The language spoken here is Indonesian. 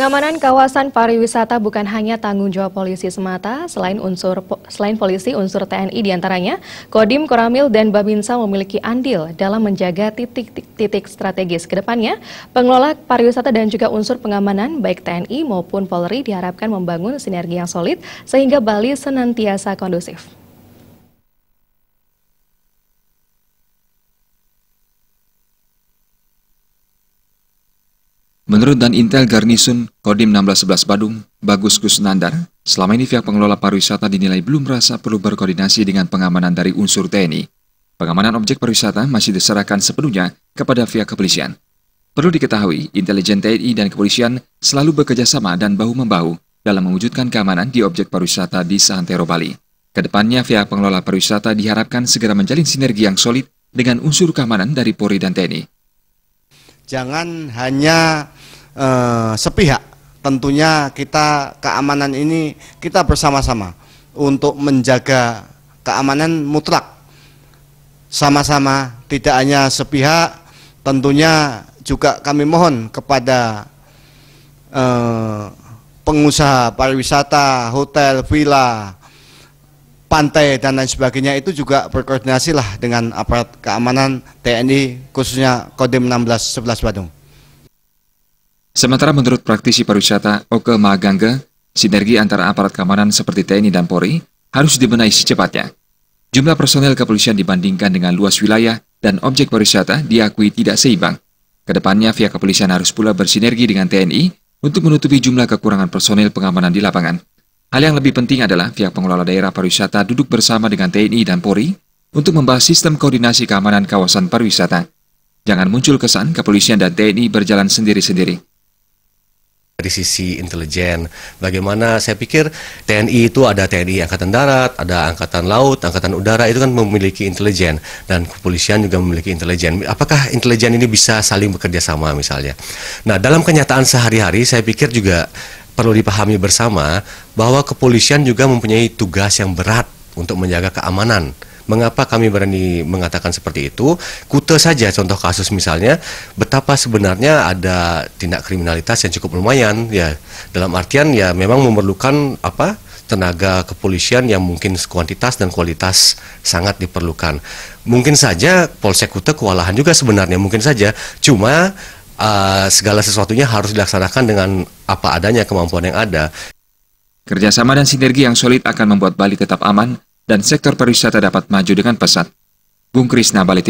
Pengamanan kawasan pariwisata bukan hanya tanggung jawab polisi semata, selain unsur selain polisi, unsur TNI diantaranya, Kodim, Koramil, dan Babinsa memiliki andil dalam menjaga titik-titik strategis. Kedepannya, pengelola pariwisata dan juga unsur pengamanan, baik TNI maupun Polri diharapkan membangun sinergi yang solid sehingga Bali senantiasa kondusif. Menurut dan Intel Garnisun Kodim 1611 Badung, Bagus Kusnandar, selama ini pihak pengelola pariwisata dinilai belum merasa perlu berkoordinasi dengan pengamanan dari unsur TNI. Pengamanan objek pariwisata masih diserahkan sepenuhnya kepada pihak kepolisian. Perlu diketahui, intelijen TNI dan kepolisian selalu bekerja sama dan bahu-membahu dalam mewujudkan keamanan di objek pariwisata di Santero Bali. Kedepannya, pihak pengelola pariwisata diharapkan segera menjalin sinergi yang solid dengan unsur keamanan dari Polri dan TNI. Jangan hanya eh, sepihak. Tentunya kita keamanan ini kita bersama-sama untuk menjaga keamanan mutlak. Sama-sama, tidak hanya sepihak, tentunya juga kami mohon kepada eh, pengusaha pariwisata, hotel, villa, pantai dan lain sebagainya itu juga berkoordinasilah dengan aparat keamanan TNI khususnya Kodim 1611 Badung. Sementara menurut praktisi pariwisata Oke Magangge, sinergi antara aparat keamanan seperti TNI dan Polri harus dibenahi secepatnya. Jumlah personel kepolisian dibandingkan dengan luas wilayah dan objek pariwisata diakui tidak seimbang. Kedepannya pihak kepolisian harus pula bersinergi dengan TNI untuk menutupi jumlah kekurangan personel pengamanan di lapangan. Hal yang lebih penting adalah pihak pengelola daerah pariwisata duduk bersama dengan TNI dan Polri untuk membahas sistem koordinasi keamanan kawasan pariwisata. Jangan muncul kesan kepolisian dan TNI berjalan sendiri-sendiri dari sisi intelijen. Bagaimana saya pikir TNI itu ada TNI Angkatan Darat, ada Angkatan Laut, Angkatan Udara itu kan memiliki intelijen dan kepolisian juga memiliki intelijen. Apakah intelijen ini bisa saling bekerja sama misalnya? Nah dalam kenyataan sehari-hari saya pikir juga perlu dipahami bersama bahwa kepolisian juga mempunyai tugas yang berat untuk menjaga keamanan Mengapa kami berani mengatakan seperti itu? Kute saja contoh kasus misalnya, betapa sebenarnya ada tindak kriminalitas yang cukup lumayan ya. Dalam artian ya memang memerlukan apa? tenaga kepolisian yang mungkin kuantitas dan kualitas sangat diperlukan. Mungkin saja Polsek Kute kewalahan juga sebenarnya, mungkin saja. Cuma uh, segala sesuatunya harus dilaksanakan dengan apa adanya kemampuan yang ada. Kerjasama dan sinergi yang solid akan membuat Bali tetap aman, dan sektor pariwisata dapat maju dengan pesat. Bung Krisna Baliti